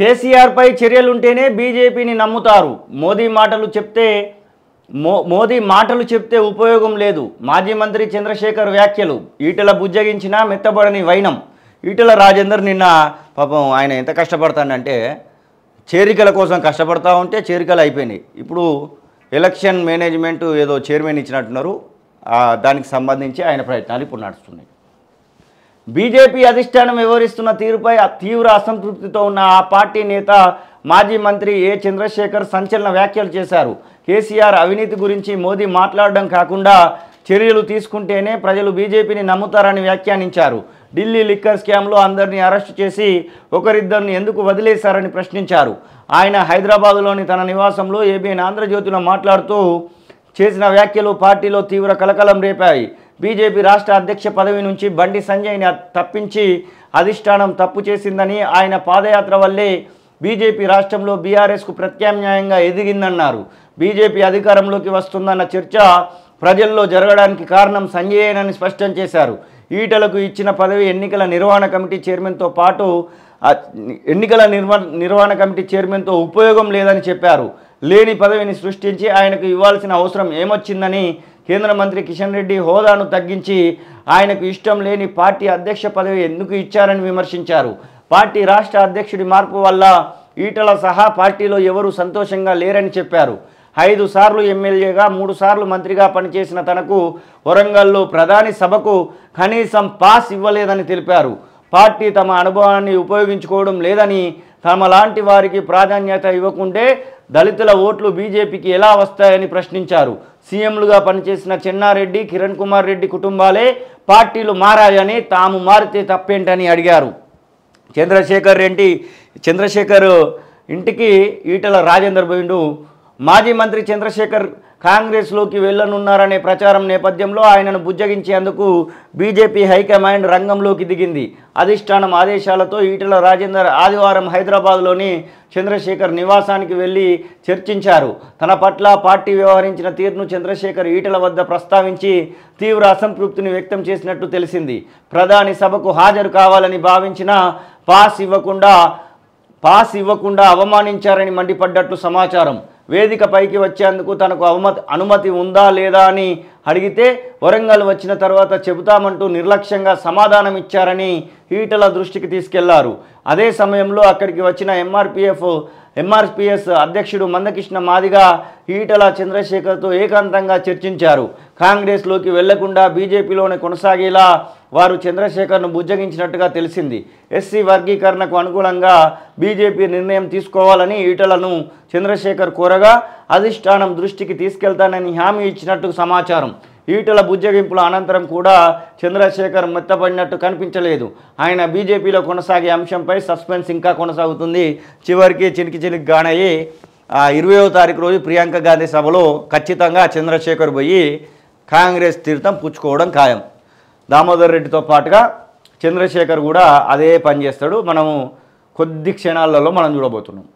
కేసీఆర్పై చర్యలుంటేనే బీజేపీని నమ్ముతారు మోదీ మాటలు చెప్తే మో మోదీ మాటలు చెప్తే ఉపయోగం లేదు మాజీ మంత్రి చంద్రశేఖర్ వ్యాఖ్యలు ఈటల బుజ్జగించిన మెత్తబడని వైనం ఈటల రాజేందర్ నిన్న పాపం ఆయన ఎంత కష్టపడతానంటే చేరికల కోసం కష్టపడతా ఉంటే చేరికలు అయిపోయినాయి ఇప్పుడు ఎలక్షన్ మేనేజ్మెంట్ ఏదో చైర్మన్ ఇచ్చినట్టున్నారు దానికి సంబంధించి ఆయన ప్రయత్నాలు ఇప్పుడు నడుస్తున్నాయి బీజేపీ అధిష్టానం వివరిస్తున్న తీరుపై తీవ్ర అసంతృప్తితో ఉన్న ఆ పార్టీ నేత మాజీ మంత్రి ఏ చంద్రశేఖర్ సంచలన వ్యాఖ్యలు చేశారు కేసీఆర్ అవినీతి గురించి మోదీ మాట్లాడడం కాకుండా చర్యలు తీసుకుంటేనే ప్రజలు బీజేపీని నమ్ముతారని వ్యాఖ్యానించారు ఢిల్లీ లిక్కర్ స్కామ్లో అందరినీ అరెస్టు చేసి ఒకరిద్దరిని ఎందుకు వదిలేశారని ప్రశ్నించారు ఆయన హైదరాబాదులోని తన నివాసంలో ఏబిఎన్ ఆంధ్రజ్యోతిలో మాట్లాడుతూ చేసిన వ్యాఖ్యలు పార్టీలో తీవ్ర కలకలం రేపాయి బీజేపీ రాష్ట్ర అధ్యక్ష పదవి నుంచి బండి సంజయ్ని తప్పించి అధిష్టానం తప్పు చేసిందని ఆయన పాదయాత్ర వల్లే బీజేపీ రాష్ట్రంలో బీఆర్ఎస్కు ప్రత్యామ్నాయంగా ఎదిగిందన్నారు బీజేపీ అధికారంలోకి వస్తుందన్న చర్చ ప్రజల్లో జరగడానికి కారణం సంజయ్నని స్పష్టం చేశారు ఈటలకు ఇచ్చిన పదవి ఎన్నికల నిర్వహణ కమిటీ చైర్మన్తో పాటు ఎన్నికల నిర్వ నిర్వహణ కమిటీ చైర్మన్తో ఉపయోగం లేదని చెప్పారు లేని పదవిని సృష్టించి ఆయనకు ఇవ్వాల్సిన అవసరం ఏమొచ్చిందని కేంద్ర మంత్రి కిషన్ రెడ్డి హోదాను తగ్గించి ఆయనకు ఇష్టం లేని పార్టీ అధ్యక్ష పదవి ఎందుకు ఇచ్చారని విమర్శించారు పార్టీ రాష్ట్ర అధ్యక్షుడి మార్పు వల్ల ఈటల సహా పార్టీలో ఎవరూ సంతోషంగా లేరని చెప్పారు ఐదు సార్లు ఎమ్మెల్యేగా మూడు సార్లు మంత్రిగా పనిచేసిన తనకు వరంగల్లో ప్రధాని సభకు కనీసం పాస్ ఇవ్వలేదని తెలిపారు పార్టీ తమ అనుభవాన్ని ఉపయోగించుకోవడం లేదని తమ లాంటి వారికి ప్రాధాన్యత ఇవ్వకుంటే దళితుల ఓట్లు బీజేపీకి ఎలా వస్తాయని ప్రశ్నించారు సీఎంలుగా పనిచేసిన చెన్నారెడ్డి కిరణ్ కుమార్ రెడ్డి కుటుంబాలే పార్టీలు మారాయని తాము మారితే తప్పేంటని అడిగారు చంద్రశేఖర్ రెడ్డి చంద్రశేఖర్ ఇంటికి ఈటల రాజేందర్ బిండు మాజీ మంత్రి చంద్రశేఖర్ కాంగ్రెస్లోకి వెళ్లనున్నారనే ప్రచారం నేపథ్యంలో ఆయనను బుజ్జగించేందుకు బీజేపీ హైకమాండ్ రంగంలోకి దిగింది అధిష్టానం ఆదేశాలతో ఈటల రాజేందర్ ఆదివారం హైదరాబాద్లోని చంద్రశేఖర్ నివాసానికి వెళ్ళి చర్చించారు తన పట్ల పార్టీ వ్యవహరించిన తీరును చంద్రశేఖర్ ఈటల వద్ద ప్రస్తావించి తీవ్ర అసంతృప్తిని వ్యక్తం చేసినట్టు తెలిసింది ప్రధాని సభకు హాజరు కావాలని భావించిన పాస్ ఇవ్వకుండా పాస్ ఇవ్వకుండా అవమానించారని మండిపడ్డట్లు సమాచారం వేదికపైకి వచ్చేందుకు తనకు అవమతి అనుమతి ఉందా లేదా అని అడిగితే వరంగల్ వచ్చిన తర్వాత చెబుతామంటూ నిర్లక్ష్యంగా సమాధానం ఇచ్చారని ఈటల దృష్టికి తీసుకెళ్లారు అదే సమయంలో అక్కడికి వచ్చిన ఎంఆర్పిఎఫ్ ఎంఆర్పిఎస్ అధ్యక్షుడు మందకృష్ణ మాదిగా ఈటల చంద్రశేఖర్తో ఏకాంతంగా చర్చించారు కాంగ్రెస్లోకి వెళ్లకుండా బీజేపీలోనే కొనసాగేలా వారు చంద్రశేఖర్ను బుజ్జగించినట్టుగా తెలిసింది ఎస్సీ వర్గీకరణకు అనుగుణంగా బీజేపీ నిర్ణయం తీసుకోవాలని ఈటలను చంద్రశేఖర్ కోరగా అధిష్టానం దృష్టికి తీసుకెళ్తానని హామీ ఇచ్చినట్టు సమాచారం ఈటల బుజ్జగింపుల అనంతరం కూడా చంద్రశేఖర్ మెత్తపడినట్టు కనిపించలేదు ఆయన బీజేపీలో కొనసాగే అంశంపై సస్పెన్స్ ఇంకా కొనసాగుతుంది చివరికి చినికి చినికి గానయ్యి ఇరవయో తారీఖు రోజు ప్రియాంక గాంధీ సభలో ఖచ్చితంగా చంద్రశేఖర్ పోయి కాంగ్రెస్ తీర్థం పుచ్చుకోవడం ఖాయం దామోదర్ రెడ్డితో పాటుగా చంద్రశేఖర్ కూడా అదే పని చేస్తాడు మనము కొద్ది క్షణాలలో మనం చూడబోతున్నాం